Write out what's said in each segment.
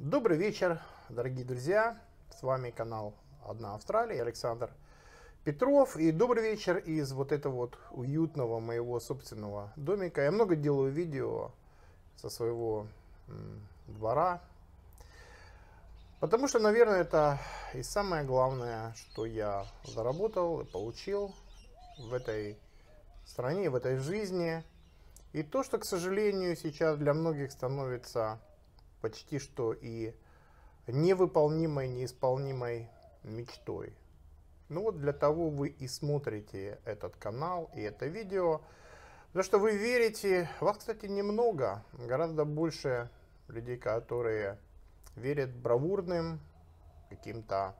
Добрый вечер, дорогие друзья. С вами канал «Одна Австралия», Александр Петров. И добрый вечер из вот этого вот уютного моего собственного домика. Я много делаю видео со своего двора. Потому что, наверное, это и самое главное, что я заработал и получил в этой стране, в этой жизни. И то, что, к сожалению, сейчас для многих становится почти что и невыполнимой, неисполнимой мечтой. Ну вот для того вы и смотрите этот канал и это видео, потому что вы верите, вас, кстати, немного, гораздо больше людей, которые верят бравурным, каким-то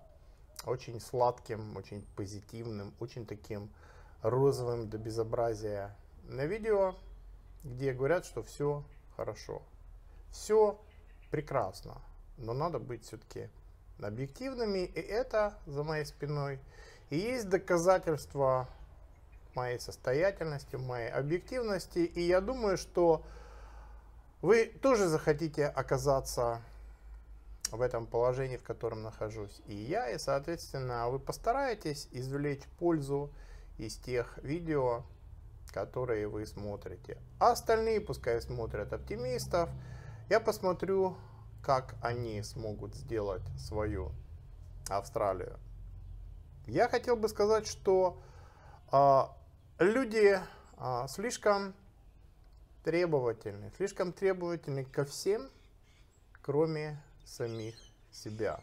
очень сладким, очень позитивным, очень таким розовым до безобразия на видео, где говорят, что все хорошо. Все прекрасно, но надо быть все-таки объективными, и это за моей спиной. И есть доказательства моей состоятельности, моей объективности, и я думаю, что вы тоже захотите оказаться в этом положении, в котором нахожусь и я, и, соответственно, вы постараетесь извлечь пользу из тех видео, которые вы смотрите. А остальные пускай смотрят оптимистов, я посмотрю, как они смогут сделать свою Австралию. Я хотел бы сказать, что э, люди э, слишком требовательны, слишком требовательны ко всем, кроме самих себя.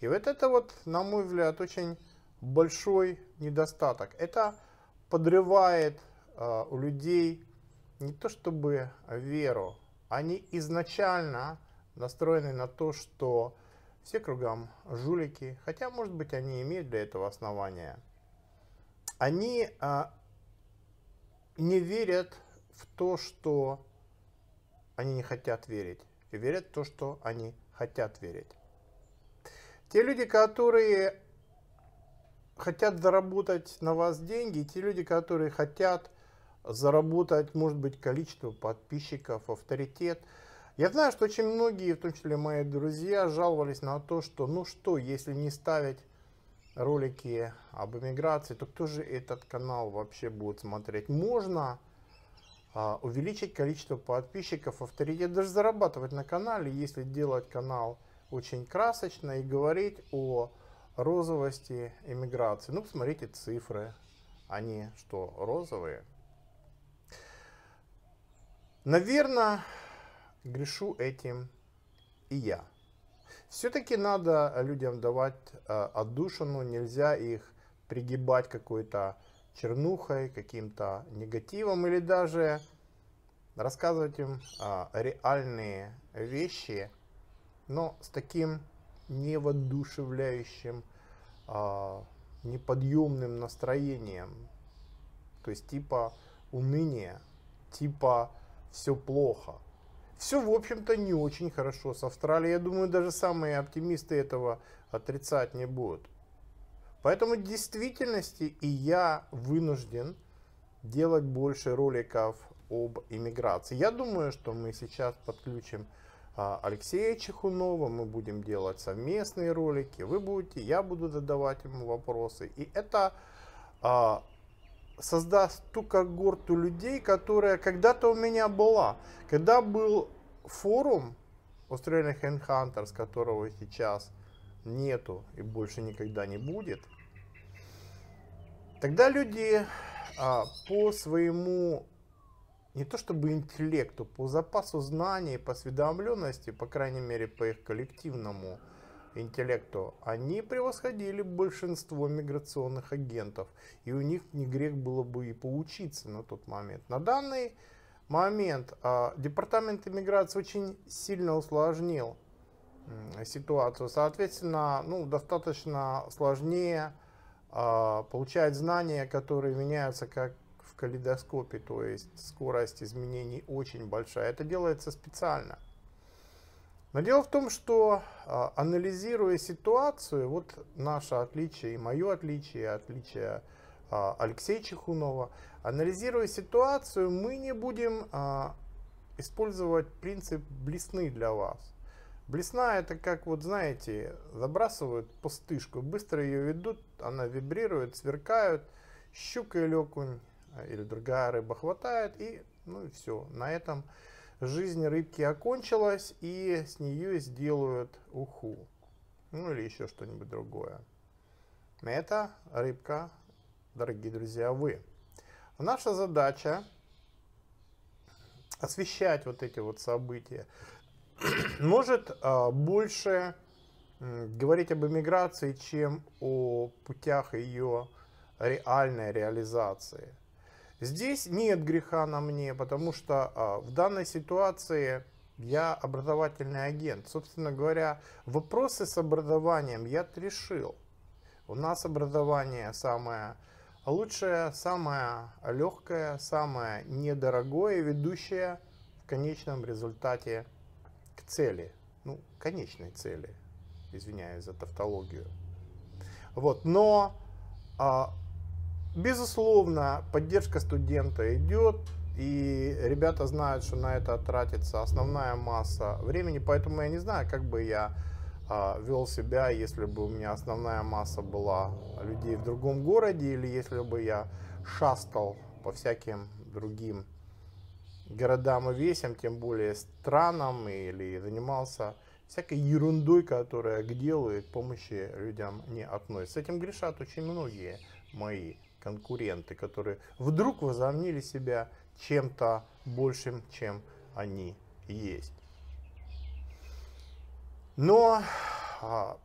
И вот это вот, на мой взгляд, очень большой недостаток. Это подрывает э, у людей не то чтобы веру они изначально настроены на то, что все кругом жулики, хотя, может быть, они имеют для этого основания. Они а, не верят в то, что они не хотят верить, и верят в то, что они хотят верить. Те люди, которые хотят заработать на вас деньги, те люди, которые хотят заработать, может быть, количество подписчиков, авторитет. Я знаю, что очень многие, в том числе мои друзья, жаловались на то, что ну что, если не ставить ролики об эмиграции, то кто же этот канал вообще будет смотреть? Можно а, увеличить количество подписчиков, авторитет, даже зарабатывать на канале, если делать канал очень красочно и говорить о розовости эмиграции. Ну, посмотрите цифры, они что, розовые? Наверное, грешу этим и я. Все-таки надо людям давать э, отдушину, нельзя их пригибать какой-то чернухой, каким-то негативом или даже рассказывать им а, реальные вещи, но с таким невоодушевляющим, а, неподъемным настроением, то есть типа уныния, типа все плохо. Все, в общем-то, не очень хорошо с Австралией. Я думаю, даже самые оптимисты этого отрицать не будут. Поэтому в действительности и я вынужден делать больше роликов об иммиграции. Я думаю, что мы сейчас подключим а, Алексея Чехунова, мы будем делать совместные ролики, вы будете, я буду задавать ему вопросы. И это а, создаст ту когорту людей, которая когда-то у меня была. Когда был форум Australian Headhunters, которого сейчас нету и больше никогда не будет, тогда люди а, по своему не то чтобы интеллекту, по запасу знаний, по осведомленности, по крайней мере по их коллективному интеллекту, они превосходили большинство миграционных агентов. И у них не грех было бы и поучиться на тот момент. На данный момент а, департамент иммиграции очень сильно усложнил ситуацию. Соответственно, ну, достаточно сложнее а, получать знания, которые меняются как в калейдоскопе, то есть скорость изменений очень большая. Это делается специально. Но дело в том, что а, анализируя ситуацию, вот наше отличие и мое отличие, и отличие а, Алексея Чехунова, анализируя ситуацию, мы не будем а, использовать принцип блесны для вас. Блесна это как вот знаете, забрасывают пустышку, быстро ее ведут, она вибрирует, сверкает, щука или окунь или другая рыба хватает и ну и все. На этом жизнь рыбки окончилась, и с нее сделают уху. Ну или еще что-нибудь другое. Это рыбка, дорогие друзья, вы. Наша задача освещать вот эти вот события. Может а, больше говорить об эмиграции, чем о путях ее реальной реализации. Здесь нет греха на мне, потому что а, в данной ситуации я образовательный агент. Собственно говоря, вопросы с образованием я решил. У нас образование самое лучшее, самое легкое, самое недорогое, ведущее в конечном результате к цели. Ну, конечной цели, извиняюсь за тавтологию. Вот, но а, Безусловно, поддержка студента идет, и ребята знают, что на это тратится основная масса времени, поэтому я не знаю, как бы я э, а, вел себя, если бы у меня основная масса была людей в другом городе, или если бы я шастал по всяким другим городам и весям, тем более странам, или занимался всякой ерундой, которая к делу и к помощи людям не относится. С этим грешат очень многие мои конкуренты, которые вдруг возомнили себя чем-то большим, чем они есть. Но а,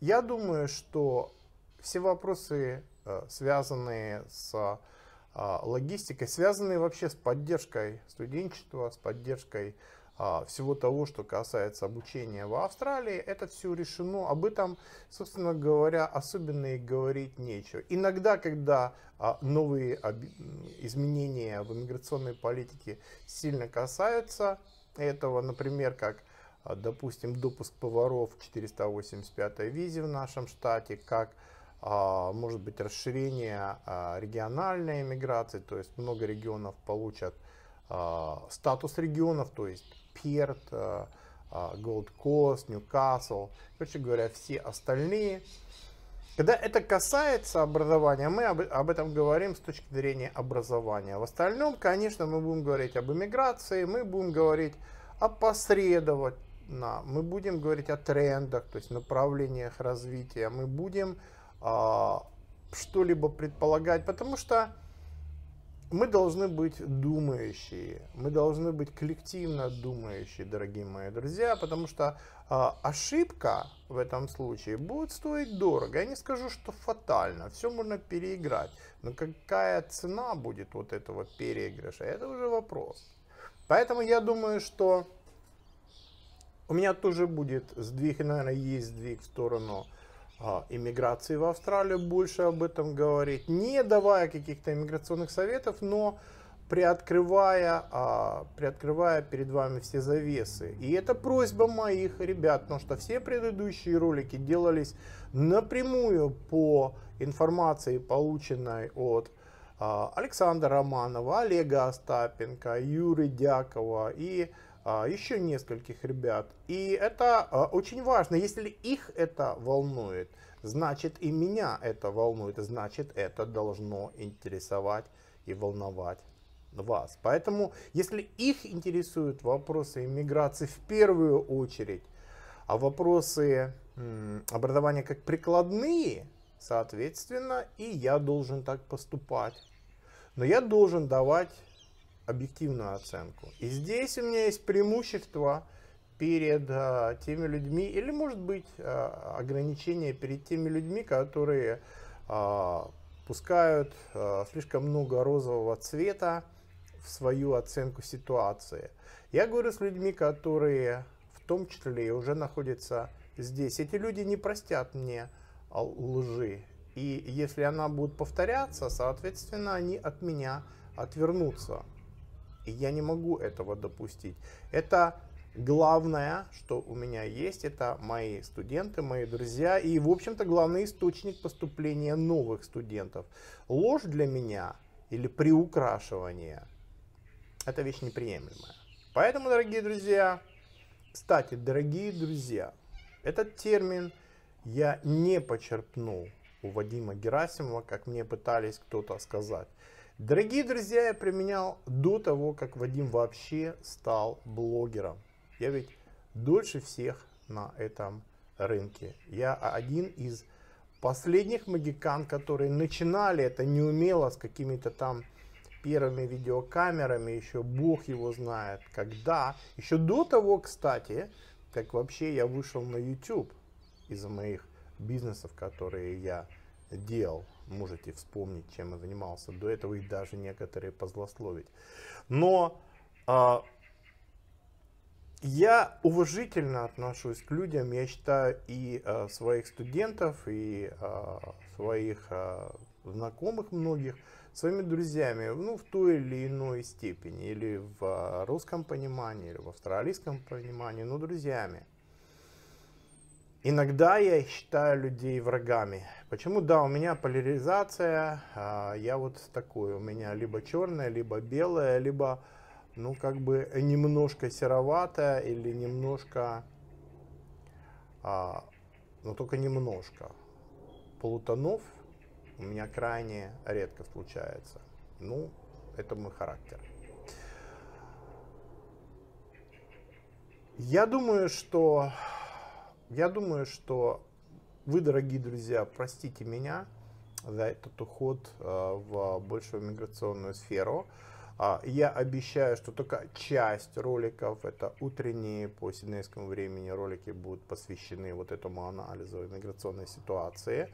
я думаю, что все вопросы, э, связанные с а, логистикой, связанные вообще с поддержкой студенчества, с поддержкой а, всего того, что касается обучения в Австралии, это все решено. Об этом, собственно говоря, особенно и говорить нечего. Иногда, когда а, новые изменения в иммиграционной политике сильно касаются этого, например, как а, допустим, допуск поваров 485 визе в нашем штате, как может быть расширение региональной иммиграции, то есть много регионов получат а, статус регионов, то есть Перт, Gold а, Coast, а, Ньюкасл, короче говоря, все остальные. Когда это касается образования, мы об, об этом говорим с точки зрения образования. В остальном, конечно, мы будем говорить об иммиграции, мы будем говорить опосредованно, мы будем говорить о трендах, то есть направлениях развития, мы будем э, что-либо предполагать, потому что мы должны быть думающие, мы должны быть коллективно думающие, дорогие мои друзья, потому что э, ошибка в этом случае будет стоить дорого. Я не скажу, что фатально, все можно переиграть, но какая цена будет вот этого переигрыша, это уже вопрос. Поэтому я думаю, что у меня тоже будет сдвиг, наверное, есть сдвиг в сторону а, иммиграции в Австралию, больше об этом говорить, не давая каких-то иммиграционных советов, но приоткрывая, а, приоткрывая перед вами все завесы. И это просьба моих ребят, потому что все предыдущие ролики делались напрямую по информации, полученной от а, Александра Романова, Олега Остапенко, Юры Дякова и а, еще нескольких ребят. И это а, очень важно. Если их это волнует, значит и меня это волнует. Значит это должно интересовать и волновать вас. Поэтому, если их интересуют вопросы иммиграции в первую очередь, а вопросы образования как прикладные, соответственно, и я должен так поступать. Но я должен давать объективную оценку. И здесь у меня есть преимущество перед а, теми людьми, или может быть а, ограничение перед теми людьми, которые а, пускают а, слишком много розового цвета в свою оценку ситуации. Я говорю с людьми, которые в том числе уже находятся здесь. Эти люди не простят мне а, лжи. И если она будет повторяться, соответственно, они от меня отвернутся. И я не могу этого допустить. Это главное, что у меня есть, это мои студенты, мои друзья и, в общем-то, главный источник поступления новых студентов. Ложь для меня или приукрашивание – это вещь неприемлемая. Поэтому, дорогие друзья, кстати, дорогие друзья, этот термин я не почерпнул у Вадима Герасимова, как мне пытались кто-то сказать. Дорогие друзья, я применял до того, как Вадим вообще стал блогером. Я ведь дольше всех на этом рынке. Я один из последних магикан, которые начинали это неумело с какими-то там первыми видеокамерами, еще бог его знает когда. Еще до того, кстати, как вообще я вышел на YouTube из за моих бизнесов, которые я делал можете вспомнить, чем я занимался до этого и даже некоторые позлословить. Но а, я уважительно отношусь к людям, я считаю и а, своих студентов, и а, своих а, знакомых многих своими друзьями, ну, в той или иной степени, или в а, русском понимании, или в австралийском понимании, но друзьями. Иногда я считаю людей врагами. Почему? Да, у меня поляризация, а, я вот такой, у меня либо черная, либо белая, либо, ну, как бы немножко сероватая или немножко, а, но ну, только немножко. Полутонов у меня крайне редко случается. Ну, это мой характер. Я думаю, что я думаю, что вы, дорогие друзья, простите меня за этот уход э, в большую миграционную сферу. А, я обещаю, что только часть роликов, это утренние по сиднейскому времени ролики будут посвящены вот этому анализу миграционной ситуации.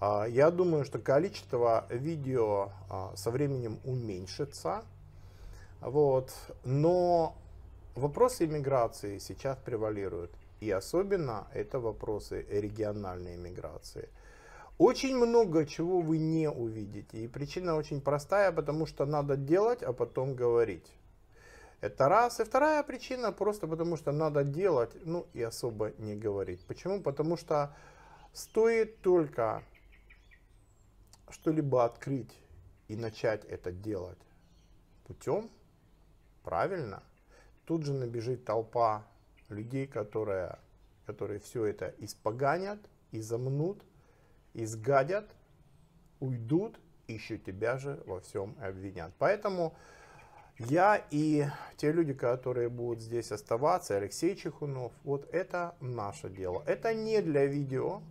А, я думаю, что количество видео а, со временем уменьшится. Вот. Но вопросы иммиграции сейчас превалируют. И особенно это вопросы региональной миграции. Очень много чего вы не увидите. И причина очень простая, потому что надо делать, а потом говорить. Это раз. И вторая причина просто потому, что надо делать, ну и особо не говорить. Почему? Потому что стоит только что-либо открыть и начать это делать путем, правильно, тут же набежит толпа людей, которые, которые все это испоганят, изомнут, изгадят, уйдут, еще тебя же во всем обвинят. Поэтому я и те люди, которые будут здесь оставаться, Алексей Чехунов, вот это наше дело. Это не для видео.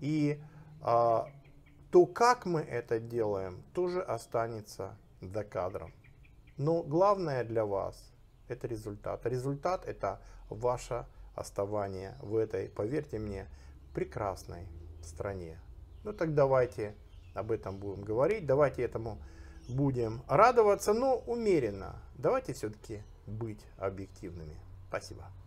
И а, то, как мы это делаем, тоже останется за кадром. Но главное для вас это результат. Результат это ваше оставание в этой, поверьте мне, прекрасной стране. Ну так давайте об этом будем говорить, давайте этому будем радоваться, но умеренно. Давайте все-таки быть объективными. Спасибо.